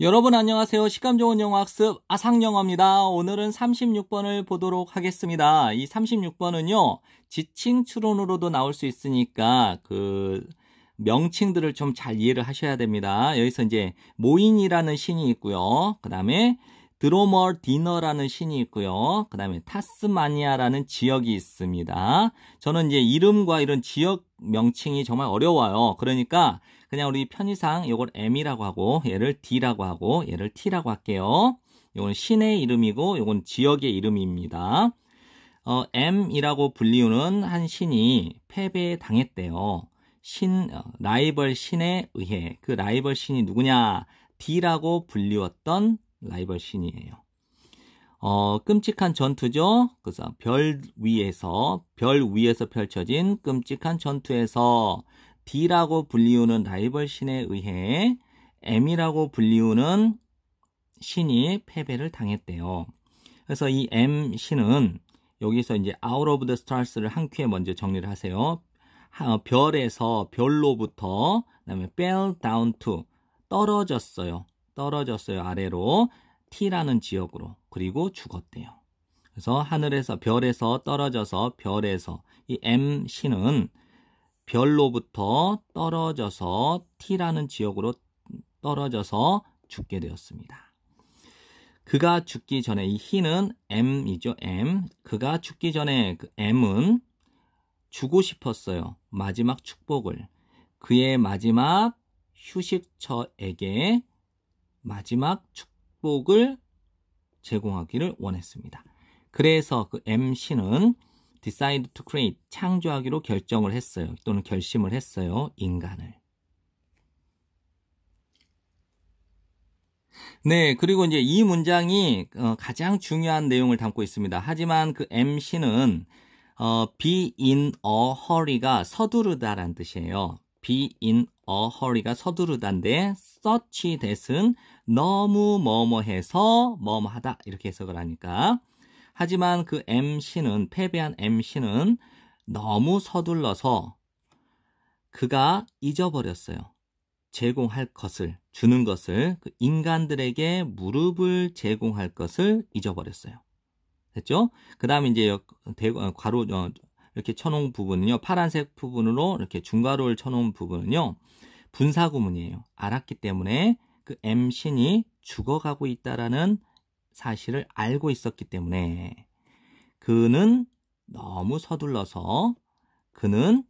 여러분 안녕하세요. 시감 좋은 영어 학습 아상 영어입니다. 오늘은 36번을 보도록 하겠습니다. 이 36번은요. 지칭 추론으로도 나올 수 있으니까 그 명칭들을 좀 잘 이해를 하셔야 됩니다. 여기서 이제 모인이라는 신이 있고요. 그다음에 드로머디너라는 신이 있고요. 그 다음에 타스마니아라는 지역이 있습니다. 저는 이제 이름과 이런 지역 명칭이 정말 어려워요. 그러니까 그냥 우리 편의상 이걸 M이라고 하고 얘를 D라고 하고 얘를 T라고 할게요. 이건 신의 이름이고 이건 지역의 이름입니다. 어, M이라고 불리우는 한 신이 패배 당했대요. 신 어, 라이벌 신에 의해 그 라이벌 신이 누구냐 D라고 불리웠던 라이벌 신이에요. 어, 끔찍한 전투죠. 그래서 별 위에서 별 위에서 펼쳐진 끔찍한 전투에서 D라고 불리우는 라이벌 신에 의해 M이라고 불리우는 신이 패배를 당했대요. 그래서 이 M 신은 여기서 이제 Out of the Stars를 한 큐에 먼저 정리를 하세요. 별에서 별로부터 그다음에 fell down to 떨어졌어요. 떨어졌어요. 아래로 T라는 지역으로 그리고 죽었대요. 그래서 하늘에서 별에서 떨어져서 별에서 이 M 신은 별로부터 떨어져서 T라는 지역으로 떨어져서 죽게 되었습니다. 그가 죽기 전에 이 희는 M이죠. M. 그가 죽기 전에 그 M은 주고 싶었어요. 마지막 축복을 그의 마지막 휴식처에게 마지막 축복을 제공하기를 원했습니다. 그래서 그 MC는 decide to create, 창조하기로 결정을 했어요. 또는 결심을 했어요. 인간을. 네, 그리고 이제 이 문장이 어, 가장 중요한 내용을 담고 있습니다. 하지만 그 MC는 어, be in a hurry가 서두르다라는 뜻이에요. be in a hurry가 서두르다인데 search 대신 너무 뭐뭐해서 뭐뭐하다 이렇게 해석을 하니까 하지만 그 MC는 패배한 MC는 너무 서둘러서 그가 잊어버렸어요. 제공할 것을 주는 것을 그 인간들에게 무릎을 제공할 것을 잊어버렸어요. 됐죠? 그다음 에 이제 대, 어, 괄호 어, 이렇게 쳐놓은 부분은요 파란색 부분으로 이렇게 중괄호를 쳐놓은 부분은요 분사 구문이에요. 알았기 때문에 그 M신이 죽어가고 있다라는 사실을 알고 있었기 때문에 그는 너무 서둘러서 그는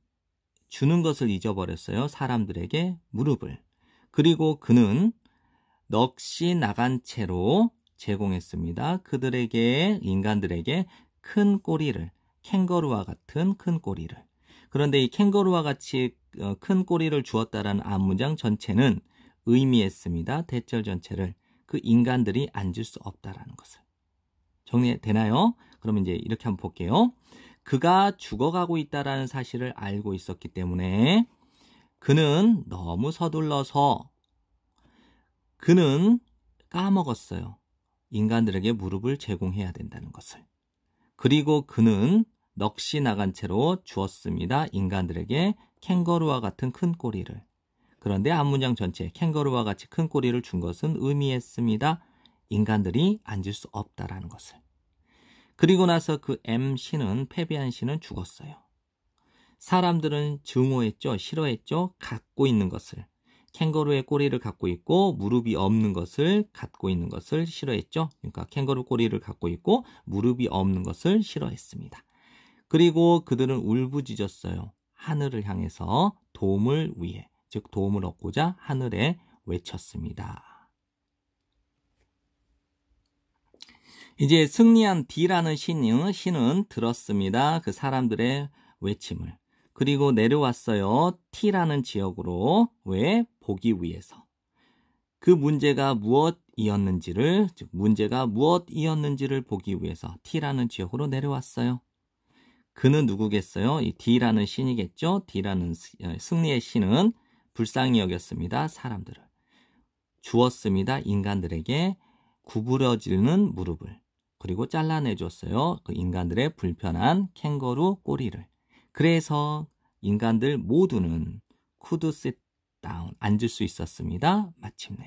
주는 것을 잊어버렸어요. 사람들에게 무릎을. 그리고 그는 넋이 나간 채로 제공했습니다. 그들에게, 인간들에게 큰 꼬리를, 캥거루와 같은 큰 꼬리를. 그런데 이 캥거루와 같이 어, 큰 꼬리를 주었다라는 앞문장 전체는 의미했습니다. 대절 전체를 그 인간들이 앉을 수 없다라는 것을 정리되나요? 그럼 이제 이렇게 한번 볼게요. 그가 죽어가고 있다라는 사실을 알고 있었기 때문에 그는 너무 서둘러서 그는 까먹었어요. 인간들에게 무릎을 제공해야 된다는 것을. 그리고 그는 넋이 나간 채로 주었습니다. 인간들에게 캥거루와 같은 큰 꼬리를. 그런데 한 문장 전체에 캥거루와 같이 큰 꼬리를 준 것은 의미했습니다. 인간들이 앉을 수 없다라는 것을. 그리고 나서 그 M 씨는 패배한 씨는 죽었어요. 사람들은 증오했죠, 싫어했죠, 갖고 있는 것을. 캥거루의 꼬리를 갖고 있고 무릎이 없는 것을 갖고 있는 것을 싫어했죠. 그러니까 캥거루 꼬리를 갖고 있고 무릎이 없는 것을 싫어했습니다. 그리고 그들은 울부짖었어요. 하늘을 향해서 도움을 위해. 즉 도움을 얻고자 하늘에 외쳤습니다. 이제 승리한 D라는 신은, 신은 들었습니다. 그 사람들의 외침을. 그리고 내려왔어요. T라는 지역으로. 왜? 보기 위해서. 그 문제가 무엇이었는지를, 즉, 문제가 무엇이었는지를 보기 위해서 T라는 지역으로 내려왔어요. 그는 누구겠어요? 이 D라는 신이겠죠? D라는 어, 승리의 신은 불쌍히 여겼습니다. 사람들을. 주었습니다. 인간들에게 구부러지는 무릎을. 그리고 잘라내 줬어요. 그 인간들의 불편한 캥거루 꼬리를. 그래서 인간들 모두는 쿠드 sit down 앉을 수 있었습니다. 마침내.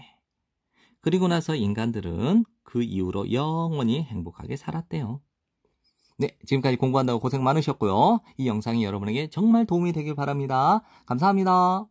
그리고 나서 인간들은 그 이후로 영원히 행복하게 살았대요. 네, 지금까지 공부한다고 고생 많으셨고요. 이 영상이 여러분에게 정말 도움이 되길 바랍니다. 감사합니다.